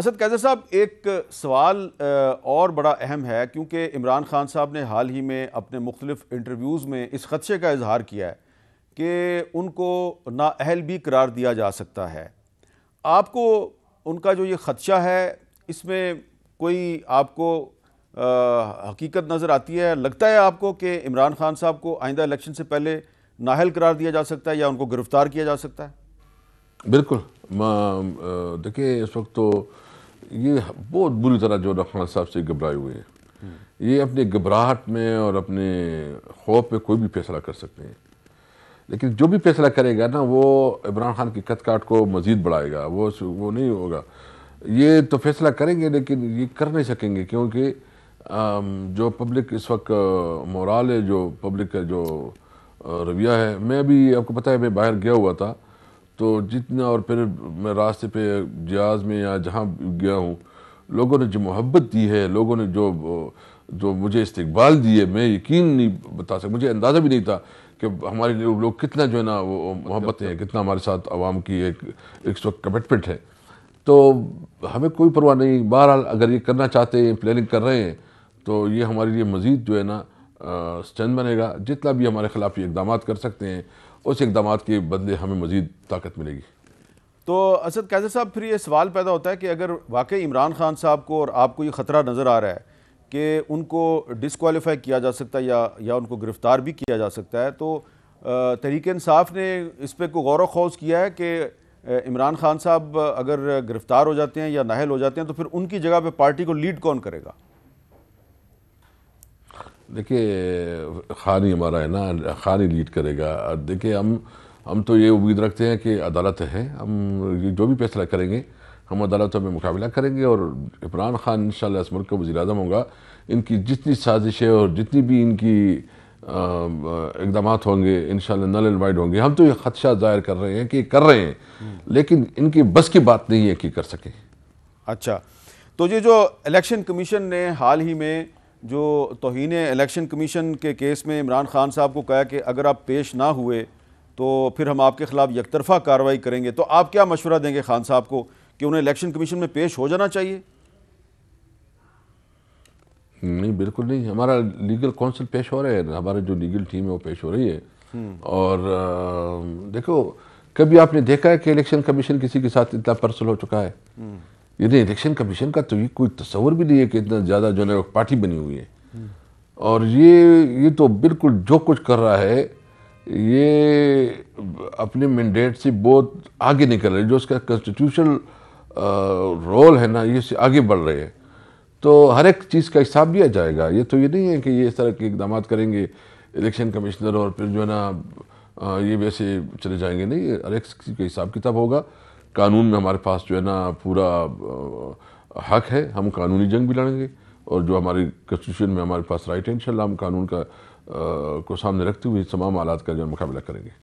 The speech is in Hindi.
असद कैजर साहब एक सवाल और बड़ा अहम है क्योंकि इमरान खान साहब ने हाल ही में अपने मुख्तलिफ इंटरव्यूज़ में इस खदशे का इजहार किया है कि उनको नााहल भी करार दिया जा सकता है आपको उनका जो ये खदशा है इसमें कोई आपको आ, हकीकत नज़र आती है लगता है आपको कि इमरान खान साहब को आइंदा इलेक्शन से पहले नाहल करार दिया जा सकता है या उनको गिरफ़्तार किया जा सकता है बिल्कुल देखिए इस वक्त तो ये बहुत बुरी तरह जो खान साहब से घबराए हुए हैं हम्म। ये अपने घबराहट में और अपने खौफ में कोई भी फैसला कर सकते हैं लेकिन जो भी फैसला करेगा ना वो इमरान खान की कथकाट को मज़ीद बढ़ाएगा वो वो नहीं होगा ये तो फैसला करेंगे लेकिन ये कर नहीं सकेंगे क्योंकि जो पब्लिक इस वक्त मोराल है जो पब्लिक का जो रवैया है मैं अभी आपको पता है मैं बाहर गया हुआ था तो जितना और फिर मैं रास्ते पे जहाज़ में या जहाँ गया हूँ लोगों ने जो मोहब्बत दी है लोगों ने जो जो मुझे इस्तकबाल दिए मैं यकीन नहीं बता सकता मुझे अंदाज़ा भी नहीं था कि हमारे लोग कितना जो है ना वो मोहब्बत है कितना हमारे साथ आवाम की एक एक कमिटमेंट है तो हमें कोई परवाह नहीं बहरहाल अगर ये करना चाहते हैं प्लानिंग कर रहे हैं तो ये हमारे लिए मज़ीद जो है ना स्टैंड बनेगा जितना भी हमारे खिलाफ ये इकदाम कर सकते हैं उस इकदाम के बदले हमें मज़ीद ताकत मिलेगी तो असद कैजर साहब फिर ये सवाल पैदा होता है कि अगर वाकई इमरान खान साहब को और आपको ये ख़तरा नज़र आ रहा है कि उनको डिसकॉलीफाई किया जा सकता है या या उनको गिरफ़्तार भी किया जा सकता है तो तहरीक इंसाफ ने इस पर को गौर खौज किया है कि इमरान खान साहब अगर गिरफ़्तार हो जाते हैं या नाहल हो जाते हैं तो फिर उनकी जगह पर पार्टी को लीड कौन करेगा देखिए खान ही हमारा है ना खान ही लीड करेगा देखिए हम हम तो ये उम्मीद रखते हैं कि अदालत है हम जो भी फैसला करेंगे हम अदालतों में मुकाबला करेंगे और इमरान खान इन इस मुल्क का वजी अजम होगा इनकी जितनी साजिशें और जितनी भी इनकी इकदाम होंगे इन नल एंड वाइड होंगे हम तो ये खदशा जाहिर कर रहे हैं कि कर रहे हैं हम्म। लेकिन इनकी बस की बात नहीं है कि कर सकें अच्छा तो ये जो इलेक्शन कमीशन ने हाल ही में जो तोहन इलेक्शन कमीशन के केस में इमरान खान साहब को कहा कि अगर आप पेश ना हुए तो फिर हम आपके ख़िलाफ़ यकतरफ़ा कार्रवाई करेंगे तो आप क्या मशवरा देंगे खान साहब को कि उन्हें इलेक्शन कमीशन में पेश हो जाना चाहिए नहीं बिल्कुल नहीं हमारा लीगल काउंसिल पेश हो रहा है हमारे जो लीगल टीम है वो पेश हो रही है हम्म। और आ, देखो कभी आपने देखा है कि इलेक्शन कमीशन किसी के साथ इतना पर्सल हो चुका है हम्म। यानी इलेक्शन कमीशन का तो ये कोई तस्वर भी नहीं है कि इतना ज़्यादा जो है पार्टी बनी हुई है और ये ये तो बिल्कुल जो कुछ कर रहा है ये अपने मैंडेट से बहुत आगे निकल रहे जो उसका कॉन्स्टिट्यूशनल रोल है ना ये से आगे बढ़ रहे हैं तो हर एक चीज़ का हिसाब दिया जाएगा ये तो ये नहीं है कि ये इस तरह के इकदाम करेंगे इलेक्शन कमिश्नर और फिर जो है ना ये वैसे चले जाएंगे नहीं हर एक चीज़ का हिसाब किताब होगा कानून में हमारे पास जो है ना पूरा हक है हम कानूनी जंग भी लड़ेंगे और जो हमारे कॉन्स्टिट्यूशन में हमारे पास राइट है इन हम कानून का आ, को सामने रखते हुए तमाम हालात का जो मुकाबला करेंगे